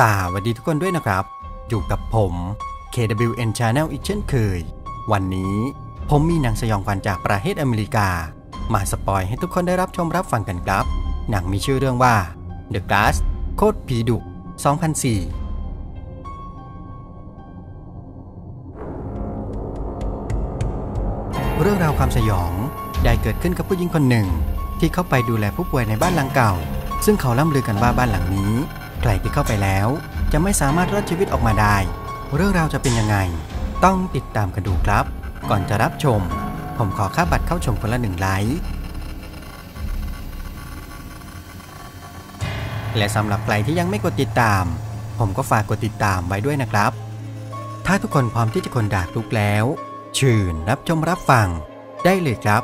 สวัสดีทุกคนด้วยนะครับ อยู่กับผม KWN Channel อีกเช่นเคย วันนี้ผมมีหนังสยองขวัญจากประเทศอเมริกา มาสปอยให้ทุกคนได้รับชมรับฟังกันครับ หนังมีชื่อเรื่องว่า The Glass โคตรผีดุ2004 เรื่องราวความสยองได้เกิดขึ้นกับผู้หญิงคนหนึ่ง ที่เข้าไปดูแลผู้ป่วยในบ้านหลังเก่า ซึ่งเขาล่ำลือกันว่าบ้านหลังนี้ครที่เข้าไปแล้วจะไม่สามารถรอดชีวิตออกมาได้ เรื่องราวจะเป็นยังไงต้องติดตามกันดูครับ ก่อนจะรับชม ผมขอค่าบัตรเข้าชมคนละหนึ่งไลค์และสำหรับใครที่ยังไม่กดติดตาม ผมก็ฝากกดติดตามไว้ด้วยนะครับ ถ้าทุกคนพร้อมที่จะคนดากลุกแล้ว ชื่นรับชมรับฟัง ได้เลยครับ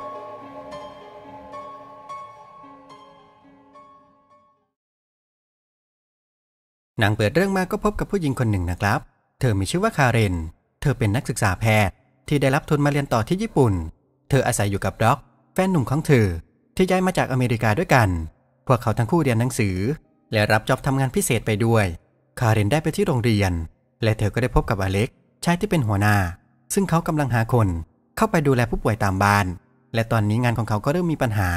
หนังเปิดเรื่องมาก็พบกับผู้หญิงคนหนึ่งนะครับ เธอมีชื่อว่าคาเรนเธอเป็นนักศึกษาแพทย์ ที่ได้รับทุนมาเรียนต่อที่ญี่ปุ่น เธออาศัยอยู่กับด็อก แฟนหนุ่มของเธอ ที่ย้ายมาจากอเมริกาด้วยกัน พวกเขาทั้งคู่เรียนหนังสือ และรับจ็อบทำงานพิเศษไปด้วย คาเรนได้ไปที่โรงเรียน และเธอก็ได้พบกับอเล็กชายที่เป็นหัวหน้า ซึ่งเขากำลังหาคนเข้าไปดูแลผู้ป่วยตามบ้าน และตอนนี้งานของเขาก็เริ่มมีปัญหา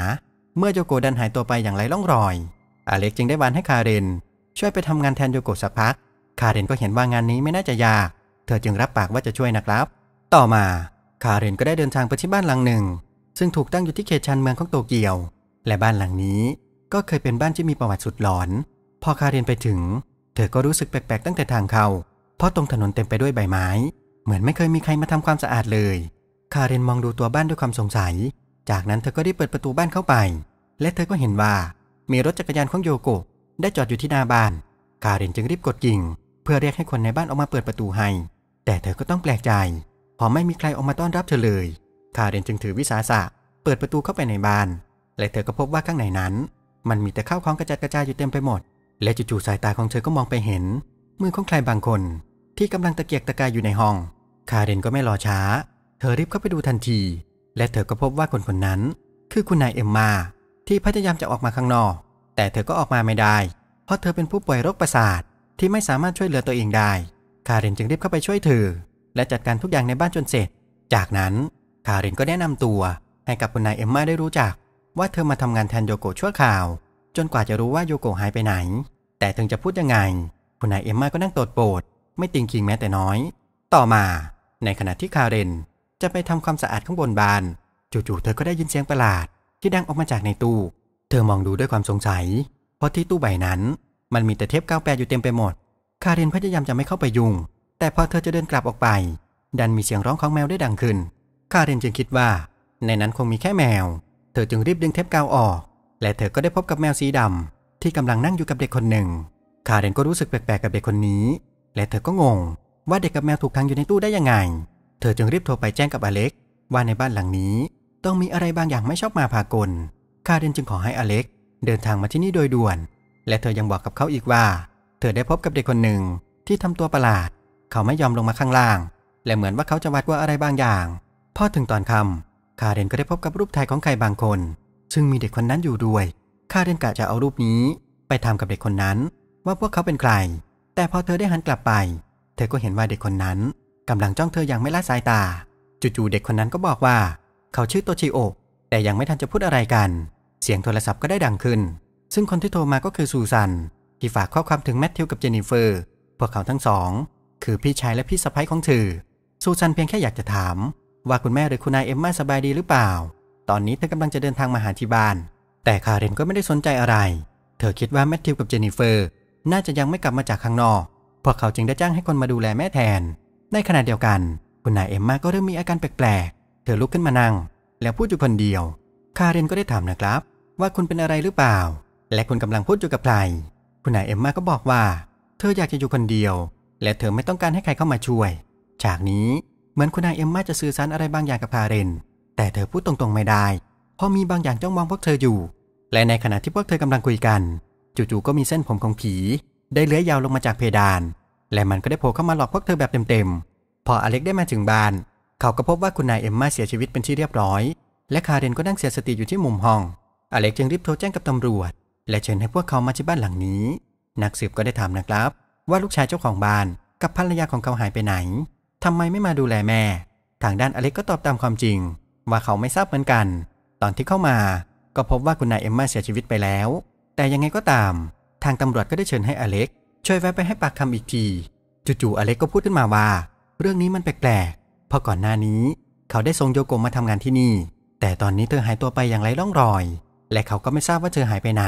เมื่อโยโกดันหายตัวไปอย่างไร้ร่องรอย อเล็กจึงได้วานให้คาเรนช่วยไปทำงานแทนโยโกะสักพัก คาเรนก็เห็นว่างานนี้ไม่น่าจะยาก เธอจึงรับปากว่าจะช่วยนะครับ ต่อมา คาเรนก็ได้เดินทางไปที่บ้านหลังหนึ่ง ซึ่งถูกตั้งอยู่ที่เขตชานเมืองของโตเกียว และบ้านหลังนี้ก็เคยเป็นบ้านที่มีประวัติสุดหลอน พอคาเรนไปถึง เธอก็รู้สึกแปลกๆตั้งแต่ทางเข้า เพราะตรงถนนเต็มไปด้วยใบไม้ เหมือนไม่เคยมีใครมาทำความสะอาดเลย คาเรนมองดูตัวบ้านด้วยความสงสัย จากนั้นเธอก็ได้เปิดประตูบ้านเข้าไป และเธอก็เห็นว่า มีรถจักรยานของโยโกะได้จอดอยู่ที่หน้าบ้าน คารินจึงรีบกดกิ่ง เพื่อเรียกให้คนในบ้านออกมาเปิดประตูให้ แต่เธอก็ต้องแปลกใจ พอไม่มีใครออกมาต้อนรับเธอเลย คารินจึงถือวิสาสะ เปิดประตูเข้าไปในบ้าน และเธอก็พบว่าข้างในนั้น มันมีแต่ข้าวของกระจัดกระจายอยู่เต็มไปหมด และจู่ๆสายตาของเธอก็มองไปเห็นมือของใครบางคน ที่กำลังตะเกียกตะกายอยู่ในห้อง คารินก็ไม่รอช้า เธอรีบเข้าไปดูทันที และเธอก็พบว่าคนคนนั้น คือคุณนายเอ็มมาที่พยายามจะออกมาข้างนอก แต่เธอก็ออกมาไม่ได้ราะเธอเป็นผู้ป่วยโรคประสาทที่ไม่สามารถช่วยเหลือตัวเองได้ คารินจึงรีบเข้าไปช่วยเธอและจัดการทุกอย่างในบ้านจนเสร็จ จากนั้นคารินก็แนะนำตัว ให้กับคุณนายเอ็มมาได้รู้จัก ว่าเธอมาทำงานแทนโยโกะชั่วข่าว จนกว่าจะรู้ว่าโยโกะหายไปไหน แต่ถึงจะพูดยังไงคุณนายเอ็มมาก็นั่งตดโปดไม่ติงคิงแม้แต่น้อย ต่อมา ในขณะที่คารินจะไปทำความสะอาดข้างบนบานจู่ๆเธอก็ได้ยินเสียงประหลาดที่ดังออกมาจากในตู้เธอมองดูด้วยความสงสัยพราะที่ตู้ใบนั้น มันมีแต่ เทปก้าวแปดอยู่เต็มไปหมด คารินพยายามจะไม่เข้าไปยุ่ง แต่พอเธอจะเดินกลับออกไป ดันมีเสียงร้องของแมวได้ดังขึ้นคารินจึงคิดว่า ในนั้นคงมีแค่แมว เธอจึงรีบดึงเทปกาวออก และเธอก็ได้พบกับแมวสีดำ ที่กำลังนั่งอยู่กับเด็กคนหนึ่ง คารินก็รู้สึกแปลกๆกับเด็กคนนี้ และเธอก็งง ว่าเด็กกับแมวถูกทังอยู่ในตู้ได้ยังไง เธอจึงรีบโทรไปแจ้งกับอเล็กว่าในบ้านหลังนี้ต้องมีอะไรบางอย่างไม่ชอบมาพากลคารินจึงขอให้อเล็กเดินทางมาที่นี่โดยด่วน และเธอยังบอกกับเขาอีกว่า เธอได้พบกับเด็กคนหนึ่ง ที่ทำตัวประหลาด เขาไม่ยอมลงมาข้างล่าง และเหมือนว่าเขาจะวัดว่าอะไรบางอย่าง พอถึงตอนคำคาเรนก็ได้พบกับรูปถ่ายของใครบางคน ซึ่งมีเด็กคนนั้นอยู่ด้วย คาเรนกะจะเอารูปนี้ ไปทากับเด็กคนนั้น ว่าพวกเขาเป็นใคร แต่พอเธอได้หันกลับไป เธอก็เห็นว่าเด็กคนนั้นกำลังจ้องเธออย่างไม่ละสายตา จู่ๆเด็กคนนั้นก็บอกว่า เขาชื่อโตชิโอแต่ยังไม่ทันจะพูดอะไรกันเสียงโทรศัพท์ก็ได้ดังขึ้น ซึ่งคนที่โทรมาก็คือซูซัน ที่ฝากข้อความถึงแมทธิวกับเจนนิเฟอร์ พวกเขาทั้งสอง คือพี่ชายและพี่สะใภ้ของเธอ ซูซันเพียงแค่อยากจะถาม ว่าคุณแม่หรือคุณนายเอ็มมาสบายดีหรือเปล่า ตอนนี้เธอกำลังจะเดินทางมาหาที่บ้านแต่คาเรนก็ไม่ได้สนใจอะไร เธอคิดว่าแมทธิวกับเจนนิเฟอร์น่าจะยังไม่กลับมาจากข้างนอกพวกเขาจึงได้จ้างให้คนมาดูแลแม่แทน ในขณะเดียวกัน คุณนายเอ็มมาก็เริ่มมีอาการแปลกๆ เธอลุกขึ้นมานั่งแล้วพูดอยู่คนเดียว คาเรนก็ได้ถามนะครับว่าคุณเป็นอะไรหรือเปล่า และคุณกำลังพูดอยู่กับใคร คุณนายเอ็มมาก็บอกว่าเธออยากจะอยู่คนเดียว และเธอไม่ต้องการให้ใครเข้ามาช่วยฉากนี้ เหมือนคุณนายเอ็มมาจะสื่อสารอะไรบางอย่างกับคาเรนแต่เธอพูดตรงๆไม่ได้ เพราะมีบางอย่างจ้องมองพวกเธออยู่ และในขณะที่พวกเธอกำลังคุยกัน จู่ๆก็มีเส้นผมของผี ได้เลื้อยยาวลงมาจากเพดาน และมันก็ได้โผล่เข้ามาหลอกพวกเธอแบบเต็มๆ พออเล็กได้มาถึงบ้าน เขาก็พบว่าคุณนายเอ็มมาเสียชีวิตเป็นที่เรียบร้อย และคาเรนก็นั่งเสียสติอยู่ที่มุมห้องอเล็กจึงรีบโทรแจ้งกับตำรวจและเชิญให้พวกเขามาที่บ้านหลังนี้ นักสืบก็ได้ถามนะครับ ว่าลูกชายเจ้าของบ้าน กับภรรยาของเขาหายไปไหน ทำไมไม่มาดูแลแม่ ทางด้านอเล็กก็ตอบตามความจริง ว่าเขาไม่ทราบเหมือนกัน ตอนที่เข้ามาก็พบว่าคุณนายเอ็มมาเสียชีวิตไปแล้ว แต่ยังไงก็ตาม ทางตำรวจก็ได้เชิญให้อเล็ก ช่วยแวะไปให้ปากคำอีกที จู่ๆอเล็กก็พูดขึ้นมาว่า เรื่องนี้มันแปลกๆ เพราะก่อนหน้านี้ เขาได้ทรงโยโกมาทำงานที่นี่ แต่ตอนนี้เธอหายตัวไปอย่างไร้ร่องรอยและเขาก็ไม่ทราบว่าเธอหายไปไหน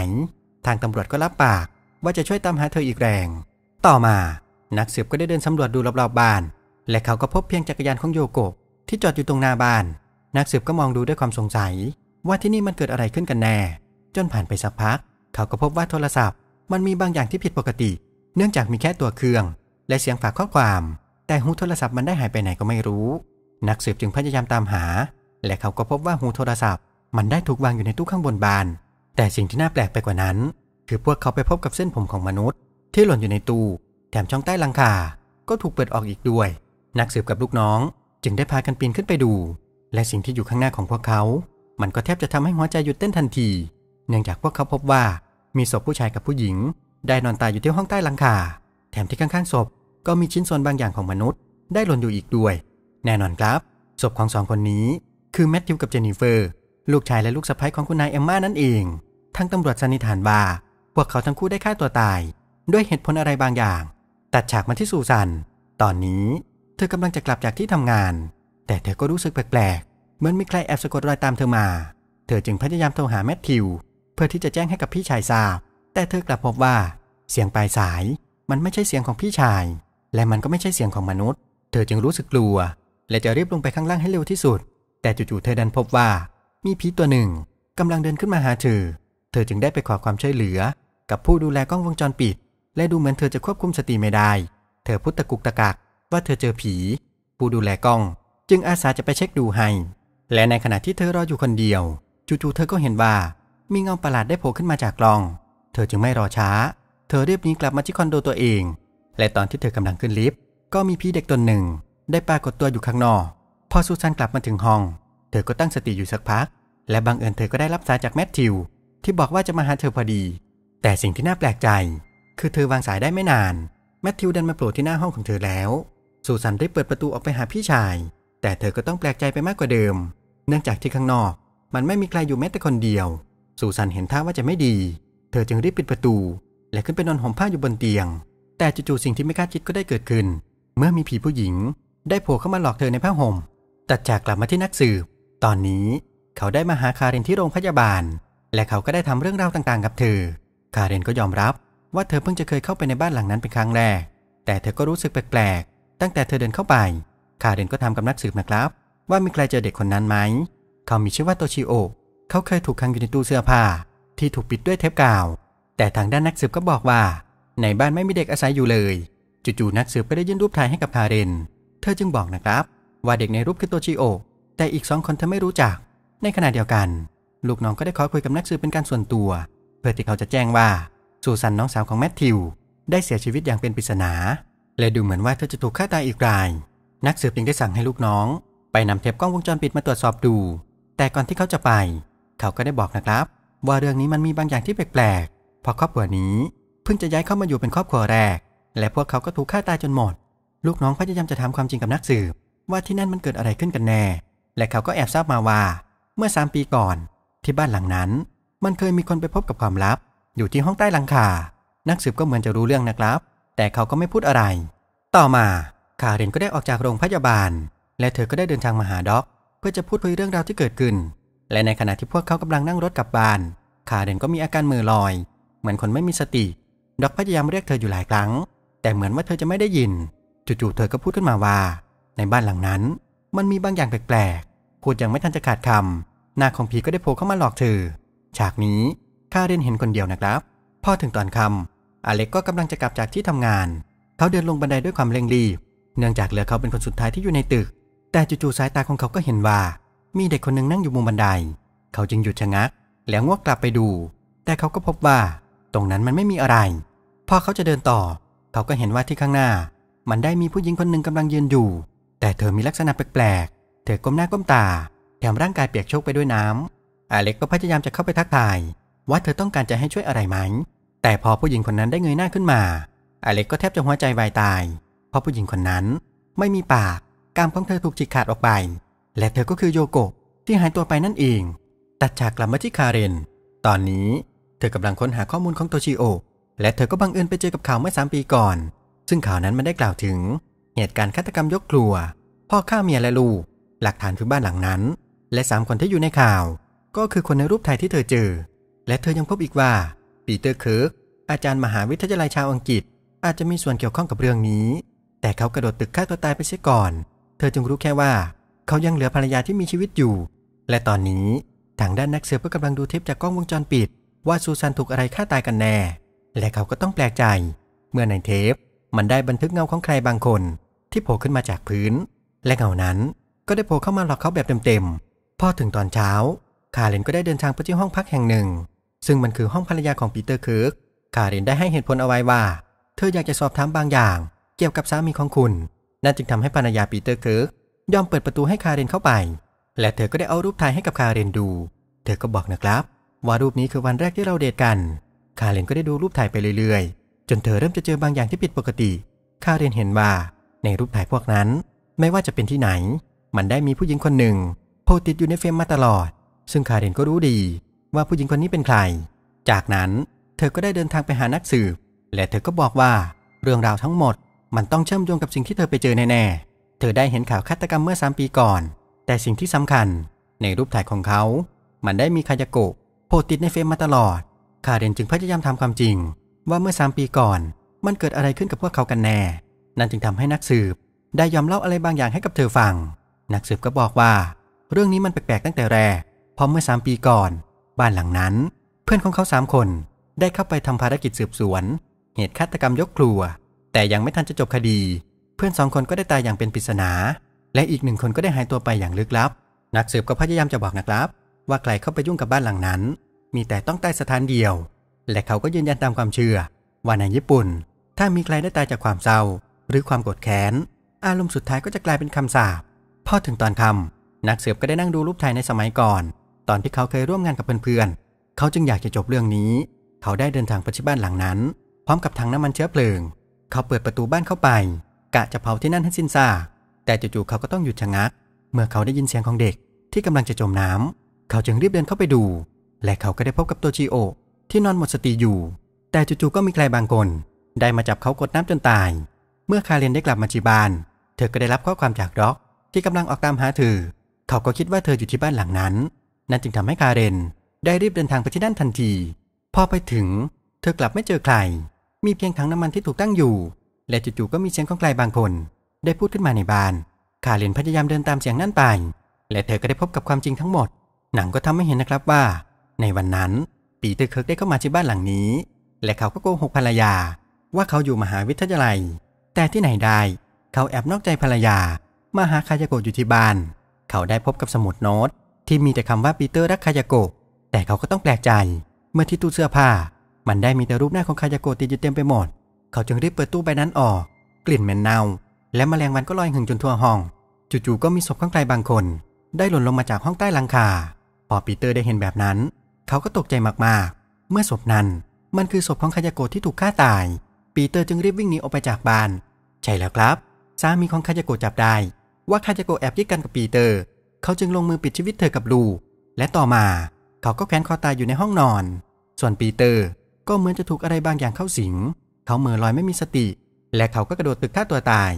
ทางตำรวจก็รับปาก ว่าจะช่วยตามหาเธออีกแรง ต่อมา นักสืบก็ได้เดินสำรวจดูรอบๆบบ้าน และเขาก็พบเพียงจักรยานของโยโกะที่จอดอยู่ตรงหน้าบ้าน นักสืบก็มองดูด้วยความสงสัย ว่าที่นี่มันเกิดอะไรขึ้นกันแน่ จนผ่านไปสักพัก เขาก็พบว่าโทรศัพท์มันมีบางอย่างที่ผิดปกติ เนื่องจากมีแค่ตัวเครื่อง และเสียงฝากข้อความ แต่หูโทรศัพท์มันได้หายไปไหนก็ไม่รู้นักสืบจึงพยายามตามหา และเขาก็พบว่าหูโทรศัพท์มันได้ถูกวางอยู่ในตู้ข้างบนบาน แต่สิ่งที่น่าแปลกไปกว่านั้น คือพวกเขาไปพบกับเส้นผมของมนุษย์ ที่หล่นอยู่ในตู้ แถมช่องใต้ลังคา ก็ถูกเปิดออกอีกด้วย นักสืบกับลูกน้อง จึงได้พากันปีนขึ้นไปดู และสิ่งที่อยู่ข้างหน้าของพวกเขา มันก็แทบจะทำให้หัวใจหยุดเต้นทันที เนื่องจากพวกเขาพบว่า มีศพผู้ชายกับผู้หญิง ได้นอนตายอยู่ที่ห้องใต้ลังคา แถมที่ข้างๆศพ ก็มีชิ้นส่วนบางอย่างของมนุษย์ ได้หล่นอยู่อีกด้วย แน่นอนครับ ศพของสองคนนี้ คือแมทธิวกับเจนนิเฟอร์ลูกชายและลูกสะใภ้ของคุณนายเอมม่านั่นเอง ทั้งตำรวจสันนิษฐานว่าพวกเขาทั้งคู่ได้ฆ่าตัวตาย ด้วยเหตุผลอะไรบางอย่าง ตัดฉากมาที่ซูซันตอนนี้ เธอกำลังจะกลับจากที่ทำงาน แต่เธอก็รู้สึกแปลกๆเหมือนมีใครแอบสะกดรอยตามเธอมา เธอจึงพยายามโทรหาแมทธิว เพื่อที่จะแจ้งให้กับพี่ชายทราบ แต่เธอกลับพบว่า เสียงปลายสาย มันไม่ใช่เสียงของพี่ชาย และมันก็ไม่ใช่เสียงของมนุษย์ เธอจึงรู้สึกกลัว และจะรีบลงไปข้างล่างให้เร็วที่สุด แต่จู่ๆเธอดันพบว่ามีผีตัวหนึ่งกำลังเดินขึ้นมาหาเธอ เธอจึงได้ไปขอความช่วยเหลือ กับผู้ดูแลกล้องวงจรปิด และดูเหมือนเธอจะควบคุมสติไม่ได้ เธอพูดตะกุกตะกักว่าเธอเจอผี ผู้ดูแลกล้องจึงอาสาจะไปเช็คดูให้ และในขณะที่เธอรออยู่คนเดียว จู่ๆ เธอก็เห็นว่ามีเงาประหลาดได้โผล่ขึ้นมาจากกล้อง เธอจึงไม่รอช้า เธอเรียบนี้กลับมาที่คอนโดตัวเอง และตอนที่เธอกำลังขึ้นลิฟต์ ก็มีพี่เด็กตนหนึ่ง ได้ปรากฏตัวอยู่ข้างนอก พอซูซานกลับมาถึงห้องธอก็ตั้งสติอยู่สักพัก และบังเอิญเธอก็ได้รับสายจากแมทธิว ที่บอกว่าจะมาหาเธอพอดี แต่สิ่งที่น่าแปลกใจ คือเธอวางสายได้ไม่นานแมทธิวดันมาโผล่ที่หน้าห้องของเธอแล้วสุสันได้เปิดประตูออกไปหาพี่ชาย แต่เธอก็ต้องแปลกใจไปมากกว่าเดิม เนื่องจากที่ข้างนอก มันไม่มีใครอยู่แม้แต่คนเดียวสุสันเห็นท่าว่าจะไม่ดี เธอจึงรีบปิดประตู และขึ้นไปนอนห่มผ้าอยู่บนเตียง แต่จู่ๆสิ่งที่ไม่คาดคิดก็ได้เกิดขึ้น เมื่อมีผีผู้หญิง ได้โผล่เข้ามาหลอกเธอในผ้าห่มตัดจากกลับมาที่นักสืบตอนนี้ เขาได้มาหาคาเรนที่โรงพยาบาล และเขาก็ได้ทำเรื่องราวต่างๆกับเธอคาเรนก็ยอมรับว่าเธอเพิ่งจะเคยเข้าไปในบ้านหลังนั้นเป็นครั้งแรก แต่เธอก็รู้สึกแปลกๆตั้งแต่เธอเดินเข้าไปคาเรนก็ทำกับนักสืบนะครับ ว่ามีใครเจอเด็กคนนั้นไหมเขามีชื่อว่าโตชิโอเขาเคยถูกขังอยู่ในตู้เสื้อผ้าที่ถูกปิดด้วยเทปกาวแต่ทางด้านนักสืบก็บอกว่า ในบ้านไม่มีเด็กอาศัยอยู่เลยจู่ๆนักสืบก็ได้ยื่นรูปถ่ายให้กับคาเรนเธอจึงบอกนะครับ ว่าเด็กในรูปคือโตชิโอแต่อีกสองคนเธอไม่รู้จัก ในขณะเดียวกัน ลูกน้องก็ได้ขอคุยกับนักสืบเป็นการส่วนตัว เพื่อที่เขาจะแจ้งว่าซูซันน้องสาวของแมทธิว ได้เสียชีวิตอย่างเป็นปริศนา และดูเหมือนว่าเธอจะถูกฆ่าตายอีกราย นักสืบจึงได้สั่งให้ลูกน้อง ไปนำเทปกล้องวงจรปิดมาตรวจสอบดู แต่ก่อนที่เขาจะไป เขาก็ได้บอกนะครับ ว่าเรื่องนี้มันมีบางอย่างที่แปลกๆพอครอบครัวนี้เพิ่งจะย้ายเข้ามาอยู่เป็นครอบครัวแรก และพวกเขาก็ถูกฆ่าตายจนหมด ลูกน้องพยายามจะถามความจริงกับนักสืบ ว่าที่นั่นมันเกิดอะไรขึ้นกันแน่และเขาก็แอบทราบมาว่า เมื่อสามปีก่อนที่บ้านหลังนั้น มันเคยมีคนไปพบกับความลับ อยู่ที่ห้องใต้หลังคานักสืบก็เหมือนจะรู้เรื่องนะครับ แต่เขาก็ไม่พูดอะไร ต่อมาคาเรนก็ได้ออกจากโรงพยาบาล และเธอก็ได้เดินทางมาหาด็อก เพื่อจะพูดคุยเรื่องราวที่เกิดขึ้น และในขณะที่พวกเขากำลังนั่งรถกลับบ้านคาเรนก็มีอาการมือลอย เหมือนคนไม่มีสติด็อกพยายามเรียกเธออยู่หลายครั้ง แต่เหมือนว่าเธอจะไม่ได้ยินจู่ๆเธอก็พูดขึ้นมาว่า ในบ้านหลังนั้นมันมีบางอย่างแปลกๆ พูดยังไม่ทันจะขาดคำ หน้าของผีก็ได้โผล่เข้ามาหลอกเธอฉากนี้ข้าเรนเห็นคนเดียวนะครับพอถึงตอนคำอเล็กก็กำลังจะกลับจากที่ทำงาน เขาเดินลงบันไดด้วยความเร่งรีบ เนื่องจากเหลือเขาเป็นคนสุดท้ายที่อยู่ในตึก แต่จู่ๆสายตาของเขาก็เห็นว่า มีเด็กคนหนึ่งนั่งอยู่มุมบันได เขาจึงหยุดชะงัก แล้วงวกกลับไปดู แต่เขาก็พบว่า ตรงนั้นมันไม่มีอะไรพอเขาจะเดินต่อ เขาก็เห็นว่าที่ข้างหน้า มันได้มีผู้หญิงคนหนึ่งกำลังยืนอยู่แต่ เธอมีลักษณะแปลก ๆ เธอก้มหน้าก้มตา แถมร่างกายเปียกโชกไปด้วยน้ำอเล็กก็พยายามจะเข้าไปทักทาย ว่าเธอต้องการจะให้ช่วยอะไรไหม แต่พอผู้หญิงคนนั้นได้เงยหน้าขึ้นมา อเล็กก็แทบจะหัวใจวายตาย เพราะผู้หญิงคนนั้นไม่มีปากกามของเธอถูกฉีกขาดออกไป และเธอก็คือโยโกะที่หายตัวไปนั่นเอง ตัดฉากกลับมาที่คาเรน ตอนนี้เธอกำลังค้นหาข้อมูลของโตชิโอและเธอก็บังเอิญไปเจอกับข่าวเมื่อสามปีก่อน ซึ่งข่าวนั้นมันได้กล่าวถึงเหตุการณ์ฆาตกรรมยกครัวพ่อฆ่าเมียและลูกหลักฐานคือบ้านหลังนั้น และสามคนที่อยู่ในข่าว ก็คือคนในรูปถ่ายที่เธอเจอ และเธอยังพบอีกว่า ปีเตอร์เคิร์กอาจารย์มหาวิทยาลัยชาวอังกฤษอาจจะมีส่วนเกี่ยวข้องกับเรื่องนี้ แต่เขากระโดดตึกฆ่าตัวตายไปเสียก่อน เธอจึงรู้แค่ว่า เขายังเหลือภรรยาที่มีชีวิตอยู่ และตอนนี้ทางด้านนักเสือก็กำลังดูเทปจากกล้องวงจรปิด ว่าซูซานถูกอะไรฆ่าตายกันแน่ และเขาก็ต้องแปลกใจ เมื่อในเทปมันได้บันทึกเงาของใครบางคนที่โผล่ขึ้นมาจากพื้น และเงานั้นก็ได้โผล่เข้ามาหลอกเขาแบบเต็มๆ พอถึงตอนเช้าคาเรนก็ได้เดินทางไปที่ห้องพักแห่งหนึ่ง ซึ่งมันคือห้องภรรยาของปีเตอร์เคิร์กคาเรนได้ให้เหตุผลเอาไว้ว่า เธออยากจะสอบถามบางอย่าง เกี่ยวกับสามีของคุณ นั่นจึงทำให้ภรรยาปีเตอร์เคิร์กยอมเปิดประตูให้คาเรนเข้าไป และเธอก็ได้เอารูปถ่ายให้กับคาเรนดู เธอก็บอกนะครับว่ารูปนี้คือวันแรกที่เราเดทกัน คาเรนก็ได้ดูรูปถ่ายไปเรื่อยๆ จนเธอเริ่มจะเจอบางอย่างที่ผิดปกติคาเรนเห็นว่าในรูปถ่ายพวกนั้น ไม่ว่าจะเป็นที่ไหน มันได้มีผู้หญิงคนหนึ่ง โพติดอยู่ในเฟรมมาตลอด ซึ่งคาเรนก็รู้ดีว่าผู้หญิงคนนี้เป็นใคร จากนั้นเธอก็ได้เดินทางไปหานักสืบ และเธอก็บอกว่าเรื่องราวทั้งหมด มันต้องเชื่อมโยงกับสิ่งที่เธอไปเจอแน่ๆเธอได้เห็นข่าวฆาตกรรมเมื่อ 3 ปีก่อน แต่สิ่งที่สำคัญในรูปถ่ายของเขา มันได้มีคายโกโพติดในเฟรมมาตลอดคาเรนจึงพยายามทาความจริง ว่าเมื่อ3ปีก่อนมันเกิดอะไรขึ้นกับพวกเขากันแน่นั่นจึงทำให้นักสืบได้ยอมเล่าอะไรบางอย่างให้กับเธอฟัง นักสืบก็บอกว่า เรื่องนี้มันแปลกๆตั้งแต่แรกพราะเมื่อสามปีก่อน บ้านหลังนั้น เพื่อนของเขาสามคนได้เข้าไปทำภารกิจสืบสวน เหตุฆาตกรรมยกครัว แต่ยังไม่ทันจะจบคดี เพื่อนสองคนก็ได้ตายอย่างเป็นปริศนา และอีกหนึ่งคนก็ได้หายตัวไปอย่างลึกลับนักสืบก็พยายามจะบอกนะครับ ว่าใครเข้าไปยุ่งกับบ้านหลังนั้น มีแต่ต้องตายสถานเดียว และเขาก็ยืนยันตามความเชื่อ ว่าในญี่ปุ่น ถ้ามีใครได้ตายจากความเศร้าหรือความโกรธแค้นอารมณ์สุดท้ายก็จะกลายเป็นคำสาปพอถึงตอนคำ นักเสืบก็ได้นั่งดูรูปถ่ายในสมัยก่อน ตอนที่เขาเคยร่วมงานกับเพื่อนๆ เขาจึงอยากจะจบเรื่องนี้ เขาได้เดินทางไปที่บ้านหลังนั้น พร้อมกับถังน้ำมันเชื้อเพลิง เขาเปิดประตูบ้านเข้าไป กะจะเผาที่นั่นให้สิ้นซาก แต่จู่ๆเขาก็ต้องหยุดชะงัก เมื่อเขาได้ยินเสียงของเด็ก ที่กำลังจะจมน้ำเขาจึงรีบเดินเข้าไปดู และเขาก็ได้พบกับตัวจีโอที่นอนหมดสติอยู่ แต่จู่ๆก็มีใครบางคนได้มาจับเขากดน้ำจนตายเมื่อคาเรนได้กลับมาจ่บาน เธอก็ได้รับข้อความจากด็อก ที่กำลังออกตามหาเธอ เขาก็คิดว่าเธออยู่ที่บ้านหลังนั้น นั่นจึงทำให้คาเรนได้รีบเดินทางไปที่นั่นทันที พอไปถึง เธอกลับไม่เจอใคร มีเพียงถังน้ำมันที่ถูกตั้งอยู่ และจู่ๆ ก็มีเสียงของใครบางคน ได้พูดขึ้นมาในบ้าน คาเรนพยายามเดินตามเสียงนั่นไป และเธอก็ได้พบกับความจริงทั้งหมด หนังก็ทำให้เห็นนะครับว่า ในวันนั้น ปีเตอร์เคิร์กได้เข้ามาที่บ้านหลังนี้ และเขาก็โกหกภรรยา ว่าเขาอยู่มหาวิทยาลัยแต่ที่ไหนได้เขาแอบนอกใจภรรยามาหาคายาโกะอยู่ที่บ้าน เขาได้พบกับสมุดโน้ต ที่มีแต่คำว่าปีเตอร์รักคายาโกะแต่เขาก็ต้องแปลกใจ เมื่อที่ตู้เสื้อผ้า มันได้มีแต่รูปหน้าของคายาโกะติดอยู่เต็มไปหมด เขาจึงรีบเปิดตู้ใบนั้นออก กลิ่นเหม็นเน่าและแมลงวันก็ลอยหึงจนทั่วห้องจู่ๆก็มีศพข้างใครบางคน ได้หล่นลงมาจากห้องใต้หลังคาพอปีเตอร์ได้เห็นแบบนั้น เขาก็ตกใจมากๆ เมื่อศพนั้น มันคือศพของคายาโกะที่ถูกฆ่าตายปีเตอร์จึงรีบวิ่งหนีออกไปจากบ้าน ใช่แล้วครับสามีของคาจโกะจับได้ ว่าคาจโกะแอบยึดกันกับปีเตอร์ เขาจึงลงมือปิดชีวิตเธอกับลูกและต่อมาเขาก็แขวนคอตายอยู่ในห้องนอน ส่วนปีเตอร์ก็เหมือนจะถูกอะไรบางอย่างเข้าสิง เขาเมื่อลอยไม่มีสติ และเขาก็กระโดดตึกฆ่าตัวตาย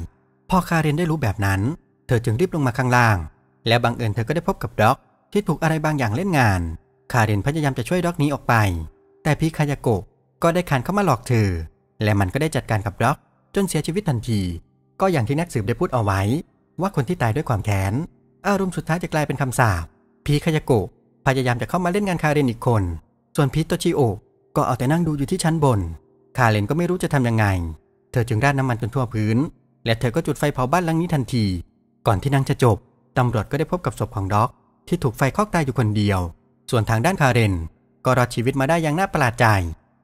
พอคาเรนได้รู้แบบนั้น เธอจึงรีบลงมาข้างล่าง และบังเอิญเธอก็ได้พบกับด็อกที่ถูกอะไรบางอย่างเล่นงานคาเรนพยายามจะช่วยด็อกนี้ออกไป แต่พี่คายาโกะก็ได้ขานเข้ามาหลอกเธอและมันก็ได้จัดการกับด็อก จนเสียชีวิตทันที ก็อย่างที่นักสืบได้พูดเอาไว้ ว่าคนที่ตายด้วยความแค้นอารมณ์สุดท้ายจะกลายเป็นคำสาปพีคายโกะพยายามจะเข้ามาเล่นงานคาเรนอีกคน ส่วนพีโตชิโอ ก็เอาแต่นั่งดูอยู่ที่ชั้นบน คาเรนก็ไม่รู้จะทำยังไง เธอจึงราดน้ำมันจนทั่วพื้น และเธอก็จุดไฟเผาบ้านหลังนี้ทันที ก่อนที่นางจะจบตำรวจก็ได้พบกับศพของด็อก ที่ถูกไฟคอกตายอยู่คนเดียว ส่วนทางด้านคาเรน ก็รอดชีวิตมาได้อย่างน่าประหลาดใจ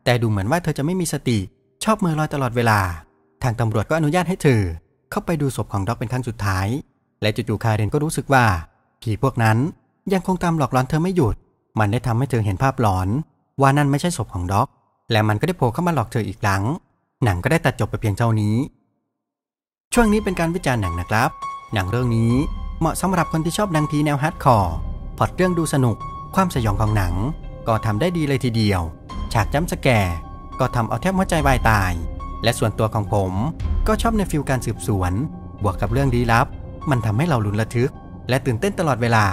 แต่ดูเหมือนว่าเธอจะไม่มีสติชอบมือลอยตลอดเวลา ทางตำรวจก็อนุญาตให้เธอเข้าไปดูศพของด็อกเป็นครั้งสุดท้าย และจู่ๆคาเรนก็รู้สึกว่าผีพวกนั้นยังคงตามหลอกหลอนเธอไม่หยุด มันได้ทำให้เธอเห็นภาพหลอน ว่านั่นไม่ใช่ศพของด็อก และมันก็ได้โผล่เข้ามาหลอกเธออีกครั้งหนังก็ได้ตัดจบไปเพียงเท่านี้ ช่วงนี้เป็นการวิจารณ์หนังนะครับ หนังเรื่องนี้เหมาะสำหรับคนที่ชอบดังทีแนวฮาร์ดคอร์พอดเรื่องดูสนุก ความสยองของหนัง ก็ทำได้ดีเลยทีเดียว ฉากจ้ำสแกร์ก็ทำเอาแทบหัวใจวายตาย และส่วนตัวของผมก็ชอบในฟิลการสืบสวน บวกกับเรื่องลี้ลับ มันทำให้เราลุ้นระทึก และตื่นเต้นตลอดเวลา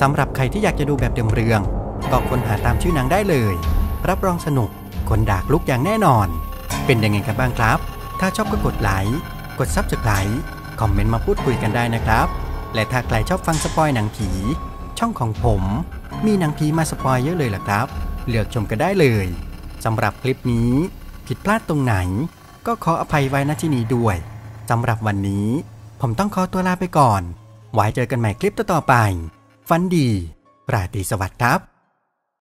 สำหรับใครที่อยากจะดูแบบเดิมเรื่อง ก็ค้นหาตามชื่อนางได้เลย รับรองสนุก คนดากลุกอย่างแน่นอน เป็นยังไงกันบ้างครับ ถ้าชอบก็กดไลค์กดซับสไครต์คอมเมนต์มาพูดคุยกันได้นะครับ และถ้าใครชอบฟังสปอยหนังผีช่องของผม มีหนังผีมาสปอยเยอะเลยล่ะครับ เลือกชมกันได้เลยสำหรับคลิปนี้ ผิดพลาดตรงไหน ก็ขออภัยไว้ณที่นี้ด้วย สำหรับวันนี้ ผมต้องขอตัวลาไปก่อนไว้เจอกันใหม่คลิปต่อๆไปฟันดีราตรีสวัสดิ์ครับ